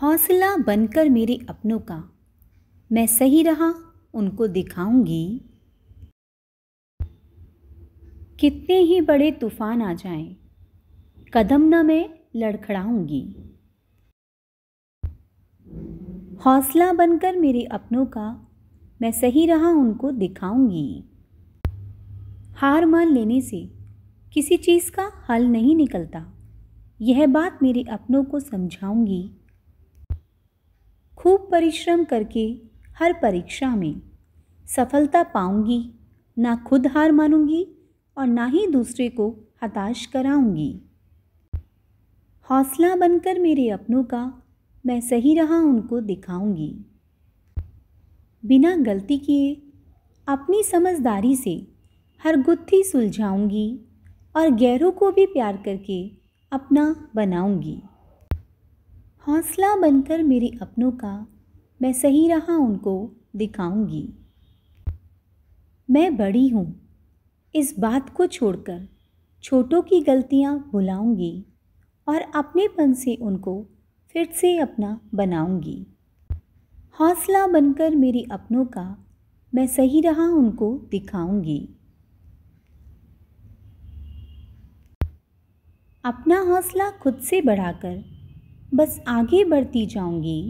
हौसला बनकर मेरे अपनों का मैं सही रहा उनको दिखाऊंगी कितने ही बड़े तूफान आ जाएं, कदम न मैं लड़खड़ाऊंगी हौसला बनकर मेरे अपनों का मैं सही रहा उनको दिखाऊंगी हार मान लेने से किसी चीज़ का हल नहीं निकलता यह बात मेरे अपनों को समझाऊंगी खूब परिश्रम करके हर परीक्षा में सफलता पाऊंगी ना खुद हार मानूंगी और ना ही दूसरे को हताश कराऊंगी हौसला बनकर मेरे अपनों का मैं सही रहा उनको दिखाऊंगी बिना गलती किए अपनी समझदारी से हर गुत्थी सुलझाऊंगी और गैरों को भी प्यार करके अपना बनाऊंगी हौसला बनकर मेरे अपनों का मैं सही रहा उनको दिखाऊंगी मैं बड़ी हूँ इस बात को छोड़कर छोटों की गलतियाँ भुलाऊंगी और अपनेपन से उनको फिर से अपना बनाऊंगी हौसला बनकर मेरे अपनों का मैं सही रहा उनको दिखाऊंगी अपना हौसला खुद से बढ़ाकर बस आगे बढ़ती जाऊंगी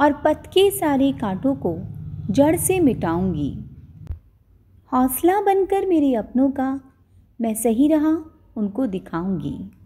और पथ के सारे कांटों को जड़ से मिटाऊंगी हौसला बनकर मेरे अपनों का मैं सही रहा उनको दिखाऊंगी